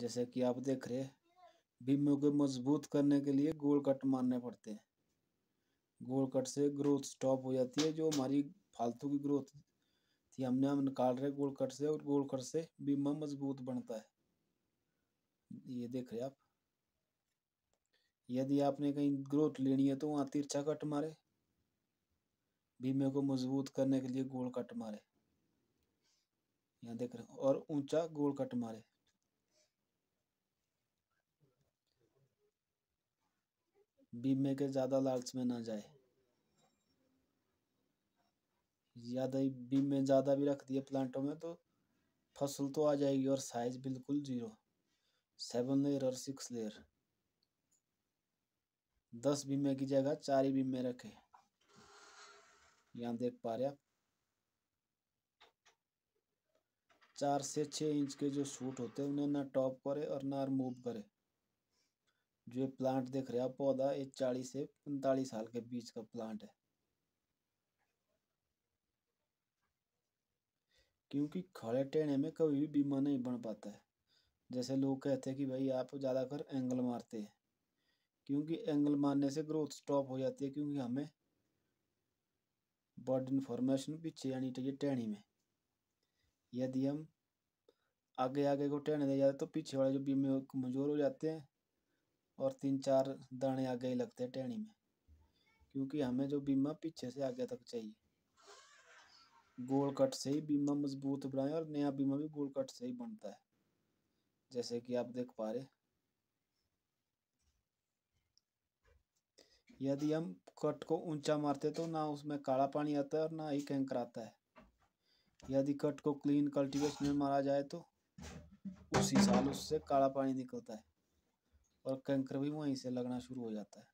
जैसे कि आप देख रहे बीमों को मजबूत करने के लिए गोल कट मारने पड़ते हैं गोल कट से ग्रोथ स्टॉप हो जाती है जो हमारी फालतू की ग्रोथ थी हमने हम निकाल रहे गोल कट से और गोल कट से बीमा मजबूत बनता है ये देख रहे आप यदि आपने कहीं ग्रोथ लेनी है तो वहाँ तिरछा कट मारे बीमे को मजबूत करने के लिए गोल कट मारे यहाँ देख रहे और ऊंचा गोल कट मारे बीमे के ज़्यादा लालच में ना जाए ज़्यादा ही में ज़्यादा भी रख दिए प्लांटों में तो फसल तो आ जाएगी और साइज बिल्कुल जीरो सेवन लेयर और सिक्स लेयर दस बीमे की जगह चार ही बीमे रखे यहां देख पा रहे आप चार से छह इंच के जो सूट होते हैं उन्हें ना टॉप करे और ना रिमूव करे जो प्लांट देख रहे हो पौधा ये चालीस से पैंतालीस साल के बीच का प्लांट है क्योंकि खड़े टेढ़े में कभी भी बीमा नहीं बन पाता है जैसे लोग कहते हैं कि भाई आप ज्यादातर एंगल मारते हैं क्योंकि एंगल मारने से ग्रोथ स्टॉप हो जाती है क्योंकि हमें बर्ड इन्फॉर्मेशन पीछे आनी चाहिए टहनी में यदि हम आगे आगे को टहने दे जाते तो पीछे वाले जो बीमे कमज़ोर हो जाते हैं और तीन चार दाने आगे ही लगते हैं टहनी में क्योंकि हमें जो बीमा पीछे से आगे तक चाहिए गोल कट से ही बीमा मजबूत बनाए और नया बीमा भी गोल कट से ही बनता है जैसे कि आप देख पा रहे यदि हम कट को ऊंचा मारते तो ना उसमें काला पानी आता है और ना ही कैंकर आता है यदि कट को क्लीन कल्टीवेशन में मारा जाए तो उसी साल उससे काला पानी निकलता है और कैंकर भी वहीं से लगना शुरू हो जाता है